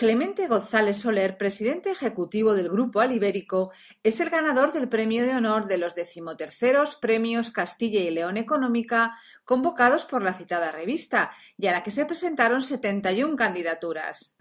Clemente González Soler, presidente ejecutivo del Grupo Alibérico, es el ganador del premio de honor de los decimoterceros premios Castilla y León Económica convocados por la citada revista, y a la que se presentaron 71 candidaturas.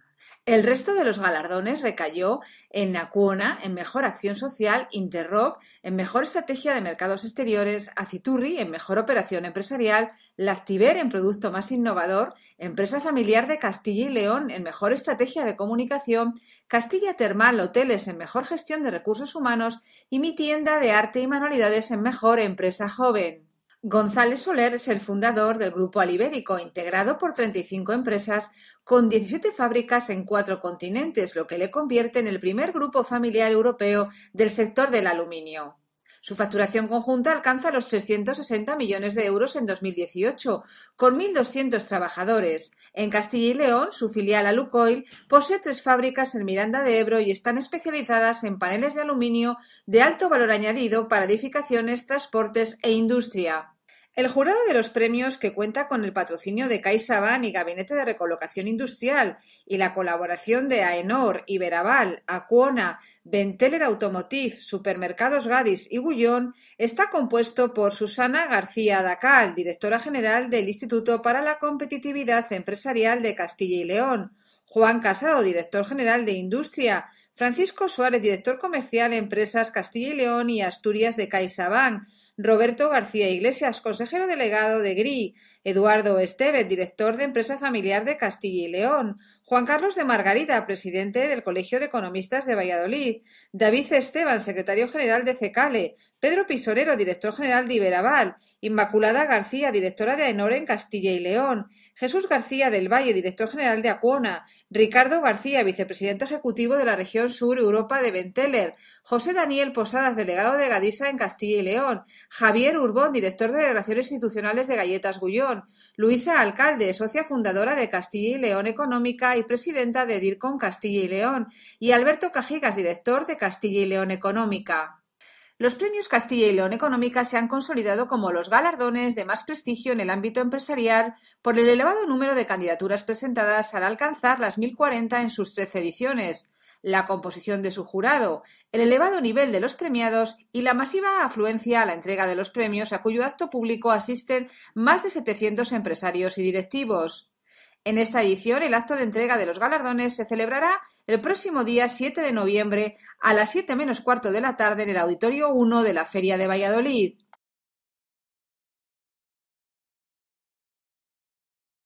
El resto de los galardones recayó en Acuona, en Mejor Acción Social, Interrock, en Mejor Estrategia de Mercados Exteriores, Aciturri, en Mejor Operación Empresarial, Lactiver, en Producto Más Innovador, Empresa Familiar de Castilla y León, en Mejor Estrategia de Comunicación, Castilla Termal, Hoteles, en Mejor Gestión de Recursos Humanos y Mi Tienda de Arte y Manualidades, en Mejor Empresa Joven. González Soler es el fundador del Grupo Alibérico, integrado por 35 empresas con 17 fábricas en cuatro continentes, lo que le convierte en el primer grupo familiar europeo del sector del aluminio. Su facturación conjunta alcanza los 360 millones de euros en 2018, con 1.200 trabajadores. En Castilla y León, su filial Alucoil posee tres fábricas en Miranda de Ebro y están especializadas en paneles de aluminio de alto valor añadido para edificaciones, transportes e industria. El jurado de los premios, que cuenta con el patrocinio de CaixaBank y Gabinete de Recolocación Industrial y la colaboración de Aenor, Iberaval, Acuona, Venteler Automotive, Supermercados Gadis y Bullón está compuesto por Susana García Dacal, directora general del Instituto para la Competitividad Empresarial de Castilla y León, Juan Casado, director general de Industria, Francisco Suárez, director comercial de Empresas Castilla y León y Asturias de CaixaBank, Roberto García Iglesias, consejero delegado de GRI, Eduardo Estevez, director de Empresa Familiar de Castilla y León, Juan Carlos de Margarida, presidente del Colegio de Economistas de Valladolid, David Esteban, secretario general de CECALE, Pedro Pisorero, director general de Iberaval, Inmaculada García, directora de AENOR en Castilla y León, Jesús García del Valle, director general de Acuona, Ricardo García, vicepresidente ejecutivo de la región sur Europa de Venteler, José Daniel Posadas, delegado de Gadisa en Castilla y León, Javier Urbón, director de Relaciones Institucionales de Galletas Gullón, Luisa Alcalde, socia fundadora de Castilla y León Económica y presidenta de DIRCON Castilla y León, y Alberto Cajigas, director de Castilla y León Económica. Los premios Castilla y León Económica se han consolidado como los galardones de más prestigio en el ámbito empresarial por el elevado número de candidaturas presentadas al alcanzar las 1.040 en sus 13 ediciones, la composición de su jurado, el elevado nivel de los premiados y la masiva afluencia a la entrega de los premios a cuyo acto público asisten más de 700 empresarios y directivos. En esta edición, el acto de entrega de los galardones se celebrará el próximo día 7 de noviembre a las 7 menos cuarto de la tarde en el Auditorio 1 de la Feria de Valladolid.